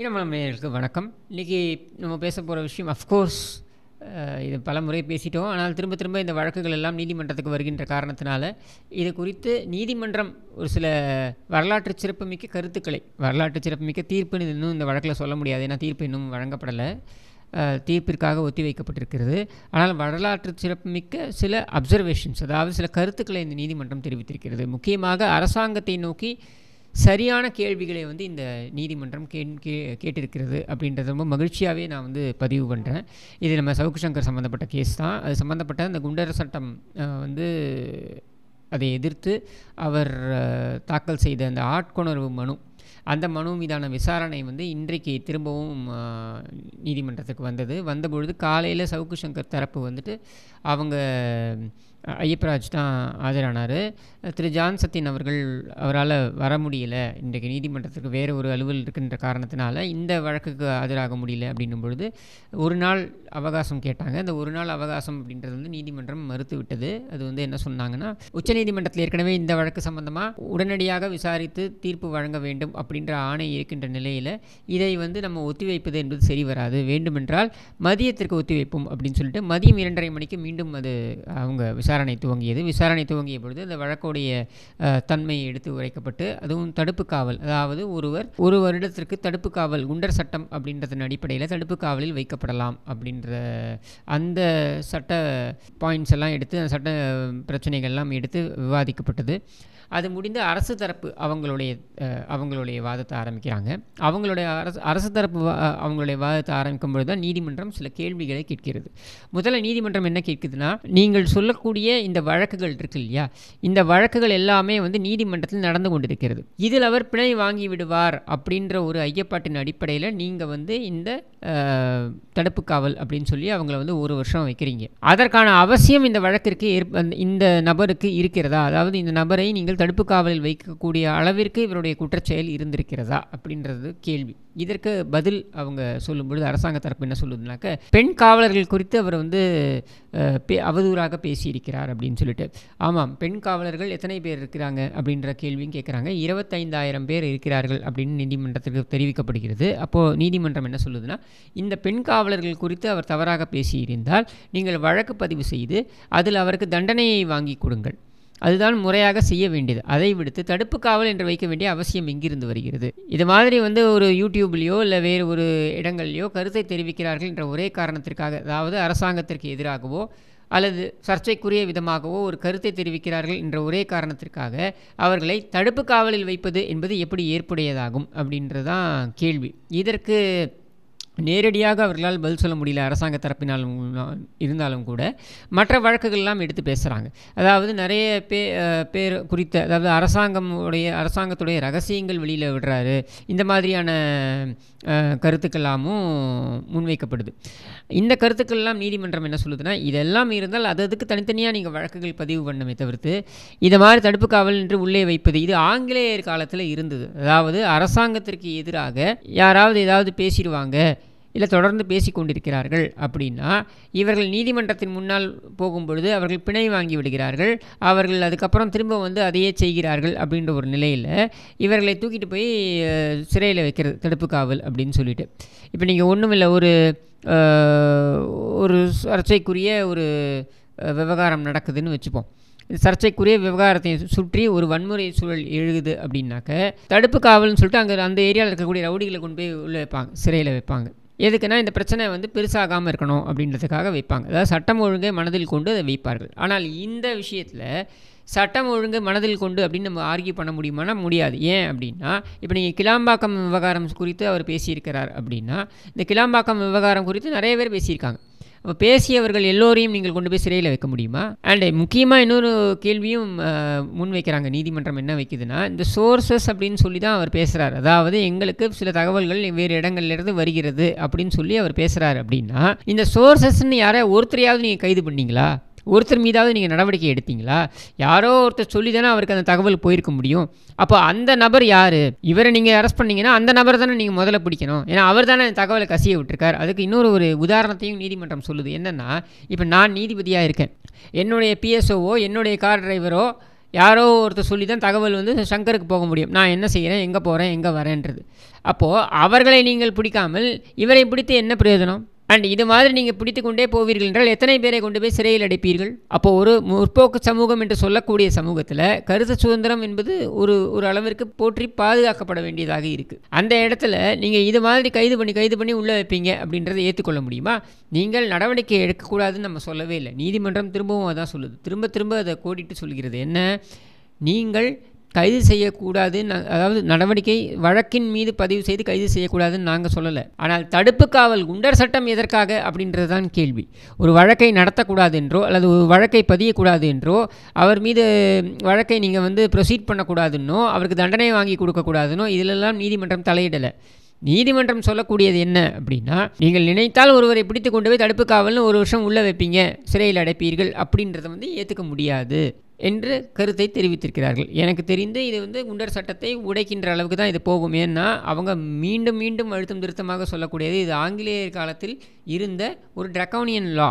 இனமலமையர்களுக்கு வணக்கம் இன்றைக்கி நம்ம பேச போகிற விஷயம் அஃப்கோர்ஸ் இது பல முறை பேசிட்டோம் ஆனால் திரும்ப திரும்ப இந்த வழக்குகள் எல்லாம் நீதிமன்றத்துக்கு வருகின்ற காரணத்தினால இது குறித்து நீதிமன்றம் ஒரு சில வரலாற்று சிறப்புமிக்க கருத்துக்களை வரலாற்று சிறப்புமிக்க தீர்ப்புன்னு இன்னும் இந்த வழக்கில் சொல்ல முடியாது ஏன்னா தீர்ப்பு இன்னும் வழங்கப்படலை தீர்ப்பிற்காக ஒத்தி வைக்கப்பட்டிருக்கிறது ஆனால் வரலாற்று சிறப்புமிக்க சில அப்சர்வேஷன்ஸ் அதாவது சில கருத்துக்களை இந்த நீதிமன்றம் தெரிவித்திருக்கிறது முக்கியமாக அரசாங்கத்தை நோக்கி சரியான கேள்விகளை வந்து இந்த நீதிமன்றம் கே கே கேட்டிருக்கிறது அப்படின்றது ரொம்ப மகிழ்ச்சியாகவே நான் வந்து பதிவு பண்ணுறேன் இது நம்ம சவுக்கு சங்கர் சம்மந்தப்பட்ட கேஸ் தான் அது சம்மந்தப்பட்ட அந்த குண்டர சட்டம் வந்து அதை எதிர்த்து அவர் தாக்கல் செய்த அந்த ஆட்கொணர்வு மனு அந்த மனு மீதான விசாரணை வந்து இன்றைக்கு திரும்பவும் நீதிமன்றத்துக்கு வந்தது வந்தபொழுது காலையில் சவுக்கு சங்கர் தரப்பு வந்துட்டு அவங்க ஐயப்பராஜ் தான் ஆஜரானார் திரு ஜான் சத்தியன் அவர்கள் அவரால் வர முடியல இன்றைக்கு நீதிமன்றத்துக்கு வேறு ஒரு அலுவல் இருக்கின்ற காரணத்தினால இந்த வழக்குக்கு ஆஜராக முடியல அப்படின்னும் பொழுது ஒரு நாள் அவகாசம் கேட்டாங்க அந்த ஒரு நாள் அவகாசம் அப்படின்றது வந்து நீதிமன்றம் மறுத்து விட்டது அது வந்து என்ன சொன்னாங்கன்னா உச்சநீதிமன்றத்தில் ஏற்கனவே இந்த வழக்கு சம்பந்தமாக உடனடியாக விசாரித்து தீர்ப்பு வழங்க வேண்டும் அப்படின்ற ஆணை இருக்கின்ற நிலையில் இதை வந்து நம்ம ஒத்திவைப்பது என்பது சரி வராது வேண்டுமென்றால் மதியத்திற்கு ஒத்திவைப்போம் அப்படின்னு சொல்லிட்டு மதியம் இரண்டரை மணிக்கு மீண்டும் மீண்டும் அது அவங்க விசாரணை துவங்கியது விசாரணை துவங்கிய பொழுது அந்த வழக்குடைய தன்மை எடுத்து உரைக்கப்பட்டு அதுவும் தடுப்பு காவல் அதாவது ஒருவர் ஒரு வருடத்திற்கு தடுப்பு காவல் குண்டர் சட்டம் அப்படின்றதன் அடிப்படையில் தடுப்பு காவலில் வைக்கப்படலாம் அப்படின்ற அந்த சட்ட பாயிண்ட்ஸ் எல்லாம் எடுத்து அந்த சட்ட பிரச்சனைகள்லாம் எடுத்து விவாதிக்கப்பட்டது அது முடிந்து அரசு தரப்பு அவங்களுடைய அவங்களுடைய வாதத்தை ஆரம்பிக்கிறாங்க அவங்களுடைய அரசு அரசு தரப்பு அவங்களுடைய வாதத்தை ஆரம்பிக்கும் பொழுது தான் நீதிமன்றம் சில கேள்விகளை கேட்கிறது முதல்ல நீதிமன்றம் என்ன கேட்குதுன்னா நீங்கள் சொல்லக்கூடிய இந்த வழக்குகள் இருக்கு இல்லையா இந்த வழக்குகள் எல்லாமே வந்து நீதிமன்றத்தில் நடந்து கொண்டிருக்கிறது இதில் அவர் பிணை வாங்கி விடுவார் அப்படின்ற ஒரு ஐயப்பாட்டின் அடிப்படையில் நீங்கள் வந்து இந்த தடுப்பு காவல் அப்படின்னு சொல்லி அவங்கள வந்து ஒரு வருஷம் வைக்கிறீங்க அதற்கான அவசியம் இந்த வழக்கிற்கு இந்த நபருக்கு இருக்கிறதா அதாவது இந்த நபரை நீங்கள் நீங்கள் தடுப்பு காவலில் வைக்கக்கூடிய அளவிற்கு இவருடைய குற்றச்செயல் இருந்திருக்கிறதா அப்படின்றது கேள்வி இதற்கு பதில் அவங்க சொல்லும்பொழுது அரசாங்க தரப்பு என்ன சொல்லுதுனாக்க பெண் காவலர்கள் குறித்து அவர் வந்து அவதூறாக பேசியிருக்கிறார் அப்படின்னு சொல்லிட்டு ஆமாம் பெண் காவலர்கள் எத்தனை பேர் இருக்கிறாங்க அப்படின்ற கேள்வியும் கேட்குறாங்க இருபத்தைந்தாயிரம் பேர் இருக்கிறார்கள் அப்படின்னு நீதிமன்றத்திற்கு தெரிவிக்கப்படுகிறது அப்போது நீதிமன்றம் என்ன சொல்லுதுன்னா இந்த பெண் காவலர்கள் குறித்து அவர் தவறாக பேசியிருந்தால் நீங்கள் வழக்கு பதிவு செய்து அதில் அவருக்கு தண்டனையை வாங்கி கொடுங்கள் அதுதான் முறையாக செய்ய வேண்டியது அதை விடுத்து தடுப்பு காவல் என்று வைக்க வேண்டிய அவசியம் இங்கிருந்து வருகிறது இது மாதிரி வந்து ஒரு யூடியூப்லேயோ இல்லை வேறு ஒரு இடங்கள்லையோ கருத்தை தெரிவிக்கிறார்கள் என்ற ஒரே காரணத்திற்காக அதாவது அரசாங்கத்திற்கு எதிராகவோ அல்லது சர்ச்சைக்குரிய விதமாகவோ ஒரு கருத்தை தெரிவிக்கிறார்கள் என்ற ஒரே காரணத்திற்காக அவர்களை தடுப்பு காவலில் வைப்பது என்பது எப்படி ஏற்புடையதாகும் அப்படின்றது தான் கேள்வி இதற்கு நேரடியாக அவர்களால் பதில் சொல்ல முடியல அரசாங்க தரப்பினாலும் இருந்தாலும் கூட மற்ற வழக்குகள்லாம் எடுத்து பேசுகிறாங்க அதாவது நிறைய பே பேர் குறித்த அதாவது அரசாங்கமுடைய அரசாங்கத்துடைய ரகசியங்கள் வெளியில் விடுறாரு இந்த மாதிரியான கருத்துக்கெல்லாமும் முன்வைக்கப்படுது இந்த கருத்துக்கள்லாம் நீதிமன்றம் என்ன சொல்லுதுன்னா இதெல்லாம் இருந்தால் அது அதுக்கு தனித்தனியாக நீங்கள் வழக்குகள் பதிவு பண்ணமே தவிர்த்து இதை மாதிரி தடுப்பு காவல் என்று உள்ளே வைப்பது இது ஆங்கிலேயர் காலத்தில் இருந்தது அதாவது அரசாங்கத்திற்கு எதிராக யாராவது ஏதாவது பேசிடுவாங்க இல்லை தொடர்ந்து பேசி கொண்டிருக்கிறார்கள் அப்படின்னா இவர்கள் நீதிமன்றத்தின் முன்னால் போகும்பொழுது அவர்கள் பிணை வாங்கி விடுகிறார்கள் அவர்கள் அதுக்கப்புறம் திரும்ப வந்து அதையே செய்கிறார்கள் அப்படின்ற ஒரு நிலையில் இவர்களை தூக்கிட்டு போய் சிறையில் வைக்கிறது தடுப்பு காவல் அப்படின்னு சொல்லிட்டு இப்போ நீங்கள் ஒன்றும் இல்லை ஒரு ஒரு சர்ச்சைக்குரிய ஒரு விவகாரம் நடக்குதுன்னு வச்சுப்போம் சர்ச்சைக்குரிய விவகாரத்தை சுற்றி ஒரு வன்முறை சூழல் எழுகுது அப்படின்னாக்க தடுப்பு காவல்னு சொல்லிட்டு அங்கே அந்த ஏரியாவில் இருக்கக்கூடிய ரவுடிகளை கொண்டு போய் உள்ளே வைப்பாங்க சிறையில் வைப்பாங்க எதுக்குன்னா இந்த பிரச்சனை வந்து பெருசாகாமல் இருக்கணும் அப்படின்றதுக்காக வைப்பாங்க அதாவது சட்டம் ஒழுங்கை மனதில் கொண்டு அதை வைப்பார்கள் ஆனால் இந்த விஷயத்தில் சட்டம் ஒழுங்கு மனதில் கொண்டு அப்படின்னு நம்ம ஆர்கியூ பண்ண முடியுமானா முடியாது ஏன் அப்படின்னா இப்போ நீங்கள் கிளாம்பாக்கம் விவகாரம் குறித்து அவர் பேசியிருக்கிறார் அப்படின்னா இந்த கிளாம்பாக்கம் விவகாரம் குறித்து நிறைய பேர் பேசியிருக்காங்க அப்போ பேசியவர்கள் எல்லோரையும் நீங்கள் கொண்டு போய் சிறையில் வைக்க முடியுமா அண்ட் முக்கியமாக இன்னொரு கேள்வியும் முன் வைக்கிறாங்க நீதிமன்றம் என்ன வைக்குதுன்னா இந்த சோர்சஸ் அப்படின்னு சொல்லி தான் அவர் பேசுகிறார் அதாவது எங்களுக்கு சில தகவல்கள் வேறு இடங்கள்லேருந்து வருகிறது அப்படின்னு சொல்லி அவர் பேசுகிறார் அப்படின்னா இந்த சோர்சஸ்ன்னு யாரை ஒருத்தரையாவது நீங்கள் கைது பண்ணீங்களா ஒருத்தர் மீதாவது நீங்கள் நடவடிக்கை எடுத்தீங்களா யாரோ ஒருத்தர் சொல்லி தானே அவருக்கு அந்த தகவல் போயிருக்க முடியும் அப்போ அந்த நபர் யார் இவரை நீங்கள் அரெஸ்ட் பண்ணிங்கன்னா அந்த நபர் தானே நீங்கள் முதல்ல பிடிக்கணும் ஏன்னா அவர் தானே தகவலை கசிய விட்டுருக்கார் அதுக்கு இன்னொரு ஒரு உதாரணத்தையும் நீதிமன்றம் சொல்லுது என்னென்னா இப்போ நான் நீதிபதியாக இருக்கேன் என்னுடைய பிஎஸ்ஓவோ என்னுடைய கார் டிரைவரோ யாரோ ஒருத்தர் சொல்லி தான் தகவல் வந்து சங்கருக்கு போக முடியும் நான் என்ன செய்கிறேன் எங்கே போகிறேன் எங்கே வரேன்றது அப்போது அவர்களை நீங்கள் பிடிக்காமல் இவரை பிடித்து என்ன பிரயோஜனம் அண்ட் இது மாதிரி நீங்கள் பிடித்து கொண்டே போவீர்கள் என்றால் எத்தனை பேரை கொண்டு போய் சிறையில் அடைப்பீர்கள் அப்போது ஒரு முற்போக்கு சமூகம் என்று சொல்லக்கூடிய சமூகத்தில் கருத்து சுதந்திரம் என்பது ஒரு ஒரு அளவிற்கு போற்றி பாதுகாக்கப்பட வேண்டியதாக இருக்குது அந்த இடத்துல நீங்கள் இது மாதிரி கைது பண்ணி கைது பண்ணி உள்ளே வைப்பீங்க அப்படின்றத ஏற்றுக்கொள்ள முடியுமா நீங்கள் நடவடிக்கை எடுக்கக்கூடாதுன்னு நம்ம சொல்லவே இல்லை நீதிமன்றம் திரும்பவும் அதான் சொல்லுது திரும்ப திரும்ப அதை கோடிட்டு சொல்கிறது என்ன நீங்கள் கைது செய்யக்கூடாதுன்னு அதாவது நடவடிக்கை வழக்கின் மீது பதிவு செய்து கைது செய்யக்கூடாதுன்னு நாங்கள் சொல்லலை ஆனால் தடுப்பு காவல் குண்டர் சட்டம் எதற்காக அப்படின்றது தான் கேள்வி ஒரு வழக்கை நடத்தக்கூடாது என்றோ அல்லது ஒரு வழக்கை பதியக்கூடாது என்றோ அவர் மீது வழக்கை நீங்கள் வந்து ப்ரொசீட் பண்ணக்கூடாதுன்னோ அவருக்கு தண்டனை வாங்கி கொடுக்கக்கூடாதுன்னோ இதிலெல்லாம் நீதிமன்றம் தலையிடலை நீதிமன்றம் சொல்லக்கூடியது என்ன அப்படின்னா நீங்கள் நினைத்தால் ஒருவரை பிடித்து கொண்டு போய் தடுப்பு காவல்னு ஒரு வருஷம் உள்ளே வைப்பீங்க சிறையில் அடைப்பீர்கள் அப்படின்றத வந்து ஏற்றுக்க முடியாது என்று கருத்தை தெரிவித்திருக்கிறார்கள் எனக்கு தெரிந்து இது வந்து குண்டர் சட்டத்தை உடைக்கின்ற அளவுக்கு தான் இது போகும் ஏன்னா அவங்க மீண்டும் மீண்டும் அழுத்தம் திருத்தமாக சொல்லக்கூடியது இது ஆங்கிலேயர் காலத்தில் இருந்த ஒரு ட்ரக்கோனியன் லா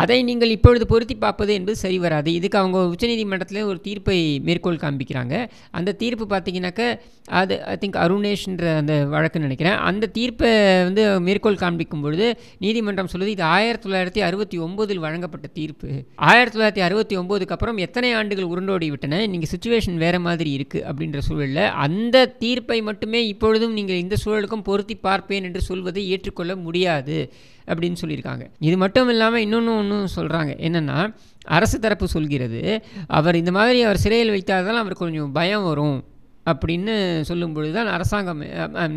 அதை நீங்கள் இப்பொழுது பொருத்தி பார்ப்பது என்பது சரி வராது இதுக்கு அவங்க உச்சநீதிமன்றத்தில் ஒரு தீர்ப்பை மேற்கோள் காண்பிக்கிறாங்க அந்த தீர்ப்பு பார்த்தீங்கன்னாக்க அது ஐ திங்க் அருணேஷ்ன்ற அந்த வழக்குன்னு நினைக்கிறேன் அந்த தீர்ப்பை வந்து மேற்கோள் காண்பிக்கும் பொழுது நீதிமன்றம் சொல்லுது இது ஆயிரத்தி தொள்ளாயிரத்தி அறுபத்தி ஒம்போதில் வழங்கப்பட்ட தீர்ப்பு ஆயிரத்தி தொள்ளாயிரத்தி அறுபத்தி ஒம்போதுக்கு அப்புறம் எத்தனை ஆண்டுகள் உருண்டோடி விட்டன நீங்கள் சுச்சுவேஷன் வேறு மாதிரி இருக்குது அப்படின்ற சூழலில் அந்த தீர்ப்பை மட்டுமே இப்பொழுதும் நீங்கள் இந்த சூழலுக்கும் பொருத்தி பார்ப்பேன் என்று சொல்வதை ஏற்றுக்கொள்ள முடியாது அப்படின்னு சொல்லியிருக்காங்க இது மட்டும் இல்லாமல் இன்னொன்று ஒன்றும் சொல்கிறாங்க என்னென்னா அரசு தரப்பு சொல்கிறது அவர் இந்த மாதிரி அவர் சிறையில் வைத்தாதான் அவருக்கு கொஞ்சம் பயம் வரும் அப்படின்னு சொல்லும்பொழுது தான் அரசாங்கம்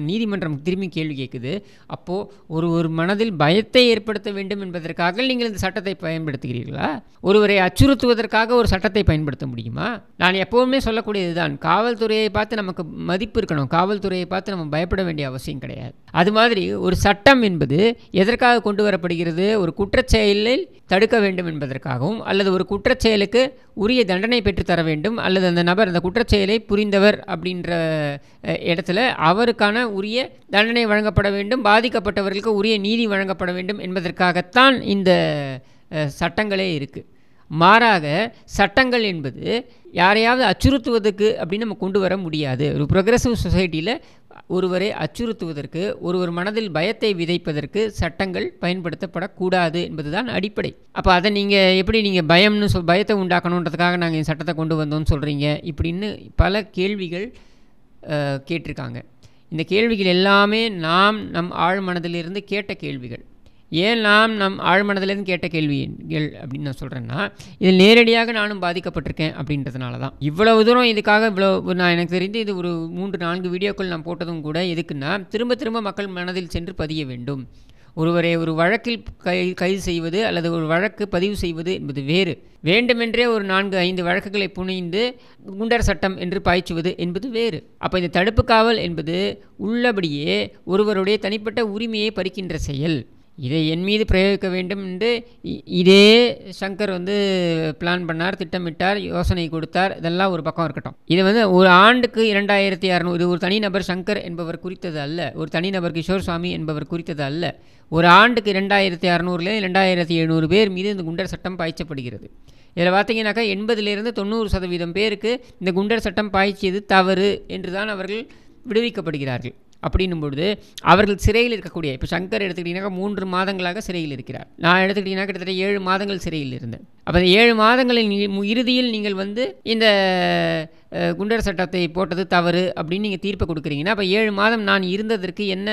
நீதிமன்றம் திரும்பி கேள்வி கேட்குது அப்போது ஒரு ஒரு மனதில் பயத்தை ஏற்படுத்த வேண்டும் என்பதற்காக நீங்கள் இந்த சட்டத்தை பயன்படுத்துகிறீர்களா ஒருவரை அச்சுறுத்துவதற்காக ஒரு சட்டத்தை பயன்படுத்த முடியுமா நான் எப்போவுமே சொல்லக்கூடியது தான் காவல்துறையை பார்த்து நமக்கு மதிப்பு இருக்கணும் காவல்துறையை பார்த்து நம்ம பயப்பட வேண்டிய அவசியம் கிடையாது அது மாதிரி ஒரு சட்டம் என்பது எதற்காக கொண்டு வரப்படுகிறது ஒரு குற்றச்செயலில் தடுக்க வேண்டும் என்பதற்காகவும் அல்லது ஒரு குற்றச்செயலுக்கு உரிய தண்டனை பெற்றுத்தர வேண்டும் அல்லது அந்த நபர் அந்த குற்றச்செயலை புரிந்தவர் அப்படின்ற இடத்துல அவருக்கான உரிய தண்டனை வழங்கப்பட வேண்டும் பாதிக்கப்பட்டவர்களுக்கு உரிய நீதி வழங்கப்பட வேண்டும் என்பதற்காகத்தான் இந்த சட்டங்களே இருக்குது மாறாக சட்டங்கள் என்பது யாரையாவது அச்சுறுத்துவதற்கு அப்படின்னு நம்ம கொண்டு வர முடியாது ஒரு ப்ரொக்ரெசிவ் சொசைட்டியில் ஒருவரை அச்சுறுத்துவதற்கு ஒருவர் மனதில் பயத்தை விதைப்பதற்கு சட்டங்கள் பயன்படுத்தப்படக்கூடாது என்பதுதான் அடிப்படை அப்போ அதை நீங்கள் எப்படி நீங்கள் பயம்னு சொல் பயத்தை உண்டாக்கணுன்றதுக்காக நாங்கள் சட்டத்தை கொண்டு வந்தோம்னு சொல்கிறீங்க இப்படின்னு பல கேள்விகள் கேட்டிருக்காங்க இந்த கேள்விகள் எல்லாமே நாம் நம் ஆழ் மனதிலிருந்து கேட்ட கேள்விகள் ஏன் நாம் நம் ஆழ்மனதிலேருந்து கேட்ட கேள்விகள் அப்படின்னு நான் சொல்கிறேன்னா இதில் நேரடியாக நானும் பாதிக்கப்பட்டிருக்கேன் அப்படின்றதுனால தான் இவ்வளவு தூரம் இதுக்காக இவ்வளோ நான் எனக்கு தெரிந்து இது ஒரு மூன்று நான்கு வீடியோக்கள் நான் போட்டதும் கூட எதுக்குன்னா திரும்ப திரும்ப மக்கள் மனதில் சென்று பதிய வேண்டும் ஒருவரை ஒரு வழக்கில் கை கைது செய்வது அல்லது ஒரு வழக்கு பதிவு செய்வது என்பது வேறு வேண்டுமென்றே ஒரு நான்கு ஐந்து வழக்குகளை புனைந்து குண்டர் சட்டம் என்று பாய்ச்சுவது என்பது வேறு அப்போ இந்த தடுப்பு காவல் என்பது உள்ளபடியே ஒருவருடைய தனிப்பட்ட உரிமையை பறிக்கின்ற செயல் இதை என் மீது பிரயோகிக்க வேண்டும் என்று இதே சங்கர் வந்து பிளான் பண்ணார் திட்டமிட்டார் யோசனை கொடுத்தார் இதெல்லாம் ஒரு பக்கம் இருக்கட்டும் இது வந்து ஒரு ஆண்டுக்கு இரண்டாயிரத்தி அறநூறு இது ஒரு தனிநபர் சங்கர் என்பவர் குறித்தது அல்ல ஒரு தனிநபர் கிஷோர் சுவாமி என்பவர் குறித்தது அல்ல ஒரு ஆண்டுக்கு இரண்டாயிரத்தி அறநூறுலேருந்து இரண்டாயிரத்தி எழுநூறு பேர் மீது இந்த குண்டர் சட்டம் பாய்ச்சப்படுகிறது இதில் பார்த்தீங்கன்னாக்கா எண்பதுலேருந்து தொண்ணூறு சதவீதம் பேருக்கு இந்த குண்டர் சட்டம் பாய்ச்சியது தவறு என்று தான் அவர்கள் விடுவிக்கப்படுகிறார்கள் அப்படின்னும் பொழுது அவர்கள் சிறையில் இருக்கக்கூடிய இப்போ சங்கர் எடுத்துக்கிட்டிங்கன்னா மூன்று மாதங்களாக சிறையில் இருக்கிறார் நான் எடுத்துக்கிட்டிங்கன்னா கிட்டத்தட்ட ஏழு மாதங்கள் சிறையில் இருந்தேன் அப்போ ஏழு மாதங்களின் இறுதியில் நீங்கள் வந்து இந்த குண்டர் சட்டத்தை போட்டது தவறு அப்படின்னு நீங்கள் தீர்ப்பை கொடுக்குறீங்கன்னா அப்போ ஏழு மாதம் நான் இருந்ததற்கு என்ன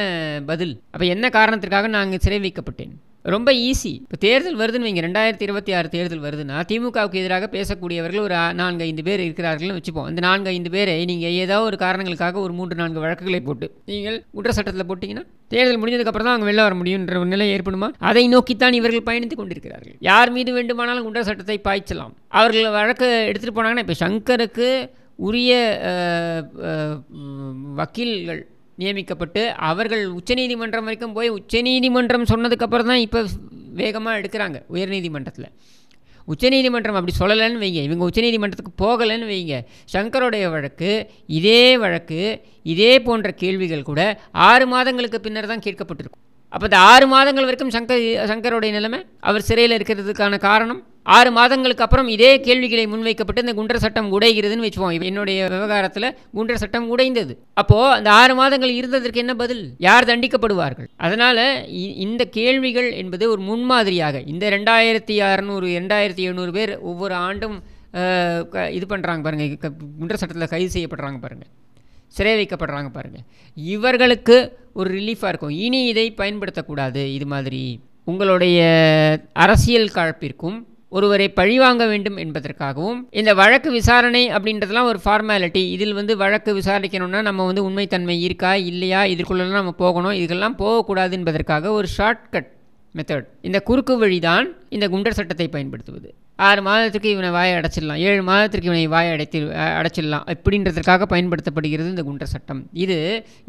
பதில் அப்போ என்ன காரணத்திற்காக நான் சிறை வைக்கப்பட்டேன் ரொம்ப ஈஸி இப்போ தேர்தல் வருதுன்னு வைங்க ரெண்டாயிரத்தி இருபத்தி ஆறு தேர்தல் வருதுன்னா திமுகவுக்கு எதிராக பேசக்கூடியவர்கள் ஒரு நான்கு ஐந்து பேர் இருக்கிறார்கள்னு வச்சுப்போம் அந்த நான்கு ஐந்து பேரை நீங்கள் ஏதோ ஒரு காரணங்களுக்காக ஒரு மூன்று நான்கு வழக்குகளை போட்டு நீங்கள் குற்ற சட்டத்தில் போட்டிங்கன்னா தேர்தல் முடிஞ்சதுக்கப்புறம் தான் அவங்க வெளில வர முடியுன்ற ஒரு நிலை ஏற்படுமா அதை நோக்கித்தான் இவர்கள் பயணித்து கொண்டிருக்கிறார்கள் யார் மீது வேண்டுமானாலும் குற்ற சட்டத்தை பாய்ச்சலாம் அவர்கள் வழக்கு எடுத்துகிட்டு போனாங்கன்னா இப்போ சங்கருக்கு உரிய வக்கீல்கள் நியமிக்கப்பட்டு அவர்கள் உச்சநீதிமன்றம் வரைக்கும் போய் உச்சநீதிமன்றம் சொன்னதுக்கப்புறம் தான் இப்போ வேகமாக எடுக்கிறாங்க உயர்நீதிமன்றத்தில் உச்சநீதிமன்றம் அப்படி சொல்லலைன்னு வைங்க இவங்க உச்சநீதிமன்றத்துக்கு போகலைன்னு வைங்க சங்கருடைய வழக்கு இதே வழக்கு இதே போன்ற கேள்விகள் கூட ஆறு மாதங்களுக்கு பின்னர் தான் கேட்கப்பட்டிருக்கும் அப்போ இந்த ஆறு மாதங்கள் வரைக்கும் சங்கர் சங்கருடைய நிலைமை அவர் சிறையில் இருக்கிறதுக்கான காரணம் ஆறு மாதங்களுக்கு அப்புறம் இதே கேள்விகளை முன்வைக்கப்பட்டு இந்த குண்டர் சட்டம் உடைகிறதுன்னு வச்சுப்போம் என்னுடைய விவகாரத்தில் குண்டர் சட்டம் உடைந்தது அப்போது அந்த ஆறு மாதங்கள் இருந்ததற்கு என்ன பதில் யார் தண்டிக்கப்படுவார்கள் அதனால் இந்த கேள்விகள் என்பது ஒரு முன்மாதிரியாக இந்த ரெண்டாயிரத்தி அறநூறு ரெண்டாயிரத்தி எழுநூறு பேர் ஒவ்வொரு ஆண்டும் இது பண்ணுறாங்க பாருங்கள் குண்டர் சட்டத்தில் கைது செய்யப்படுறாங்க பாருங்கள் சிறை வைக்கப்படுறாங்க பாருங்கள் இவர்களுக்கு ஒரு ரிலீஃபாக இருக்கும் இனி இதை பயன்படுத்தக்கூடாது இது மாதிரி உங்களுடைய அரசியல் காழ்ப்பிற்கும் ஒருவரை பழிவாங்க வேண்டும் என்பதற்காகவும் இந்த வழக்கு விசாரணை அப்படின்றதெல்லாம் ஒரு ஃபார்மாலிட்டி இதில் வந்து வழக்கு விசாரிக்கணும்னா நம்ம வந்து உண்மைத்தன்மை இருக்கா இல்லையா இதற்குள்ளெல்லாம் நம்ம போகணும் இதுக்கெல்லாம் போகக்கூடாது என்பதற்காக ஒரு ஷார்ட்கட் மெத்தட் இந்த குறுக்கு வழிதான் இந்த குண்டர் சட்டத்தை பயன்படுத்துவது ஆறு மாதத்திற்கு இவனை வாயை அடைச்சிடலாம் ஏழு மாதத்திற்கு இவனை வாயை அடைத்து அடைச்சிடலாம் அப்படின்றதுக்காக பயன்படுத்தப்படுகிறது இந்த குண்டர் சட்டம் இது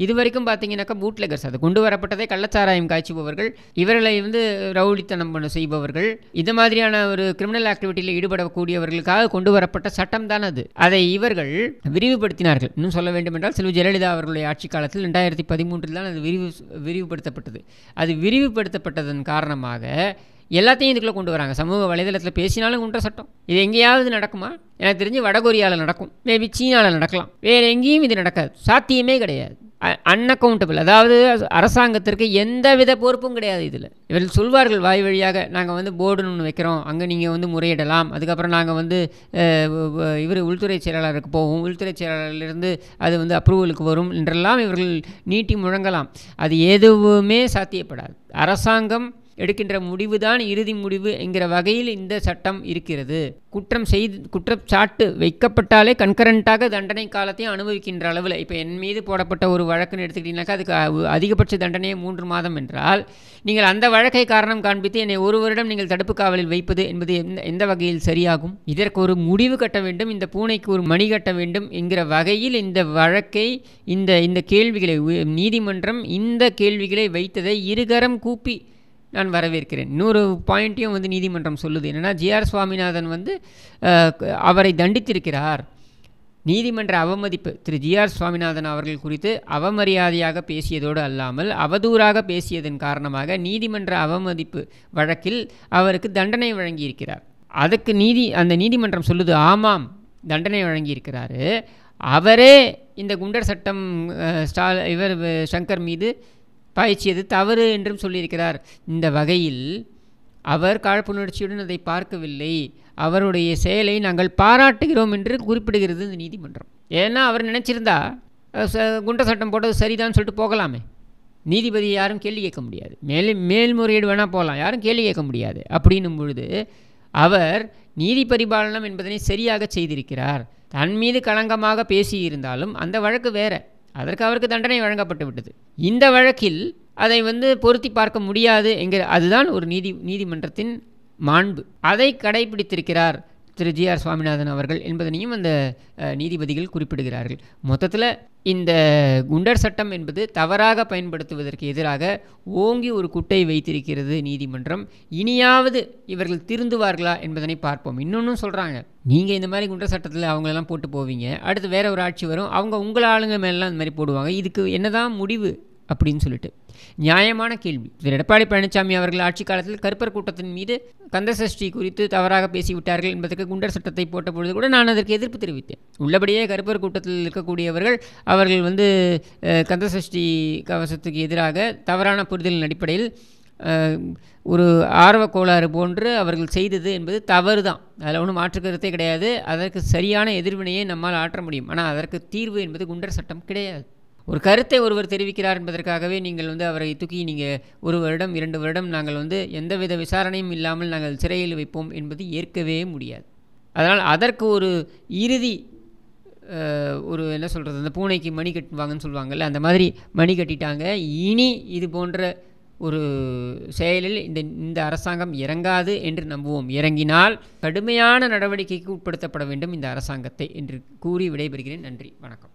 இதுவரைக்கும் பார்த்தீங்கன்னாக்கா பூட்லெகர்ஸ் அது கொண்டு வரப்பட்டதை கள்ளச்சாராயம் காய்ச்சிபவர்கள் இவர்களை வந்து ரவுடித்தனம் பண்ண செய்பவர்கள் இது மாதிரியான ஒரு கிரிமினல் ஆக்டிவிட்டியில் ஈடுபடக்கூடியவர்களுக்காக கொண்டு வரப்பட்ட சட்டம் தான் அது அதை இவர்கள் விரிவுபடுத்தினார்கள் இன்னும் சொல்ல வேண்டும் என்றால் செல்வி ஜெயலலிதா அவர்களுடைய ஆட்சி காலத்தில் ரெண்டாயிரத்தி பதிமூன்றில் தான் அது விரிவு விரிவுபடுத்தப்பட்டது அது விரிவுபடுத்தப்பட்டதன் காரணமாக எல்லாத்தையும் இதுக்குள்ளே கொண்டு வராங்க சமூக வலைதளத்தில் பேசினாலும் குன்ற சட்டம் இது எங்கேயாவது நடக்குமா எனக்கு தெரிஞ்சு வடகொரியாவில் நடக்கும் மேபி சீனாவில் நடக்கலாம் வேறு எங்கேயும் இது நடக்காது சாத்தியமே கிடையாது அன்அக்கௌண்டபிள் அதாவது அரசாங்கத்திற்கு எந்த வித பொறுப்பும் கிடையாது இதில் இவர்கள் சொல்வார்கள் வாய் வழியாக நாங்கள் வந்து போர்டுன்னு ஒன்று வைக்கிறோம் அங்கே நீங்கள் வந்து முறையிடலாம் அதுக்கப்புறம் நாங்கள் வந்து இவர் உள்துறை செயலாளருக்கு போவோம் உள்துறை செயலாளர்லேருந்து அது வந்து அப்ரூவலுக்கு வரும் என்றெல்லாம் இவர்கள் நீட்டி முழங்கலாம் அது எதுவுமே சாத்தியப்படாது அரசாங்கம் எடுக்கின்ற முடிவுதான் இறுதி முடிவு என்கிற வகையில் இந்த சட்டம் இருக்கிறது குற்றம் செய்து குற்றச்சாட்டு வைக்கப்பட்டாலே கன்கரண்ட்டாக தண்டனை காலத்தையும் அனுபவிக்கின்ற அளவில் இப்போ என் மீது போடப்பட்ட ஒரு வழக்குன்னு எடுத்துக்கிட்டிங்கனாக்கா அதுக்கு அதிகபட்ச தண்டனையே மூன்று மாதம் என்றால் நீங்கள் அந்த வழக்கை காரணம் காண்பித்து என்னை ஒரு வருடம் நீங்கள் தடுப்பு காவலில் வைப்பது என்பது எந்த எந்த வகையில் சரியாகும் இதற்கு ஒரு முடிவு கட்ட வேண்டும் இந்த பூனைக்கு ஒரு மணி கட்ட வேண்டும் என்கிற வகையில் இந்த வழக்கை இந்த இந்த கேள்விகளை நீதிமன்றம் இந்த கேள்விகளை வைத்ததை இருகரம் கூப்பி நான் வரவேற்கிறேன் இன்னொரு பாயிண்ட்டையும் வந்து நீதிமன்றம் சொல்லுது என்னென்னா ஜிஆர் சுவாமிநாதன் வந்து அவரை தண்டித்திருக்கிறார் நீதிமன்ற அவமதிப்பு திரு ஜிஆர் சுவாமிநாதன் அவர்கள் குறித்து அவமரியாதையாக பேசியதோடு அல்லாமல் அவதூறாக பேசியதன் காரணமாக நீதிமன்ற அவமதிப்பு வழக்கில் அவருக்கு தண்டனை வழங்கியிருக்கிறார் அதுக்கு நீதி அந்த நீதிமன்றம் சொல்லுது ஆமாம் தண்டனை வழங்கியிருக்கிறாரு அவரே இந்த குண்டர் சட்டம் ஸ்டால் இவர் சங்கர் மீது பாய்ச்சியது தவறு என்றும் சொல்லியிருக்கிறார் இந்த வகையில் அவர் காழ்ப்புணர்ச்சியுடன் அதை பார்க்கவில்லை அவருடைய செயலை நாங்கள் பாராட்டுகிறோம் என்று குறிப்பிடுகிறது இந்த நீதிமன்றம் ஏன்னா அவர் நினச்சிருந்தா குண்ட சட்டம் போட்டது சரிதான் சொல்லிட்டு போகலாமே நீதிபதி யாரும் கேள்வி கேட்க முடியாது மேல் மேல்முறையீடு வேணால் போகலாம் யாரும் கேள்வி கேட்க முடியாது அப்படின்னும் பொழுது அவர் நீதி பரிபாலனம் என்பதனை சரியாக செய்திருக்கிறார் தன் மீது களங்கமாக பேசியிருந்தாலும் அந்த வழக்கு வேறு அதற்கு அவருக்கு தண்டனை வழங்கப்பட்டு விட்டது இந்த வழக்கில் அதை வந்து பொருத்தி பார்க்க முடியாது என்கிற அதுதான் ஒரு நீதி நீதிமன்றத்தின் மாண்பு அதை கடைபிடித்திருக்கிறார் திரு ஜி ஆர் சுவாமிநாதன் அவர்கள் என்பதனையும் அந்த நீதிபதிகள் குறிப்பிடுகிறார்கள் மொத்தத்தில் இந்த குண்டர் சட்டம் என்பது தவறாக பயன்படுத்துவதற்கு எதிராக ஓங்கி ஒரு குட்டை வைத்திருக்கிறது நீதிமன்றம் இனியாவது இவர்கள் திருந்துவார்களா என்பதனை பார்ப்போம் இன்னொன்றும் சொல்கிறாங்க நீங்கள் இந்த மாதிரி குண்டர் சட்டத்தில் அவங்களெல்லாம் போட்டு போவீங்க அடுத்து வேற ஒரு ஆட்சி வரும் அவங்க உங்கள் ஆளுங்க மேலாம் இந்த மாதிரி போடுவாங்க இதுக்கு என்னதான் முடிவு அப்படின்னு சொல்லிட்டு நியாயமான கேள்வி திரு எடப்பாடி பழனிசாமி அவர்கள் ஆட்சி காலத்தில் கருப்பர் கூட்டத்தின் மீது கந்தசஷ்டி குறித்து தவறாக பேசிவிட்டார்கள் என்பதற்கு குண்டர் சட்டத்தை போட்டபொழுது கூட நான் அதற்கு எதிர்ப்பு தெரிவித்தேன் உள்ளபடியே கருப்பர் கூட்டத்தில் இருக்கக்கூடியவர்கள் அவர்கள் வந்து கந்தசஷ்டி கவசத்துக்கு எதிராக தவறான புரிதலின் அடிப்படையில் ஒரு ஆர்வ கோளாறு போன்று அவர்கள் செய்தது என்பது தவறு தான் அதில் ஒன்றும் மாற்று கருத்தே கிடையாது அதற்கு சரியான எதிர்வினையை நம்மால் ஆற்ற முடியும் ஆனால் அதற்கு தீர்வு என்பது குண்டர் சட்டம் கிடையாது ஒரு கருத்தை ஒருவர் தெரிவிக்கிறார் என்பதற்காகவே நீங்கள் வந்து அவரை தூக்கி நீங்கள் ஒரு வருடம் இரண்டு வருடம் நாங்கள் வந்து எந்தவித விசாரணையும் இல்லாமல் நாங்கள் சிறையில் வைப்போம் என்பது ஏற்கவே முடியாது அதனால் அதற்கு ஒரு இறுதி ஒரு என்ன சொல்கிறது அந்த பூனைக்கு மணி கட்டுவாங்கன்னு சொல்லுவாங்கள்ல அந்த மாதிரி மணி கட்டிட்டாங்க இனி இது போன்ற ஒரு செயலில் இந்த இந்த அரசாங்கம் இறங்காது என்று நம்புவோம் இறங்கினால் கடுமையான நடவடிக்கைக்கு உட்படுத்தப்பட வேண்டும் இந்த அரசாங்கத்தை என்று கூறி விடைபெறுகிறேன் நன்றி வணக்கம்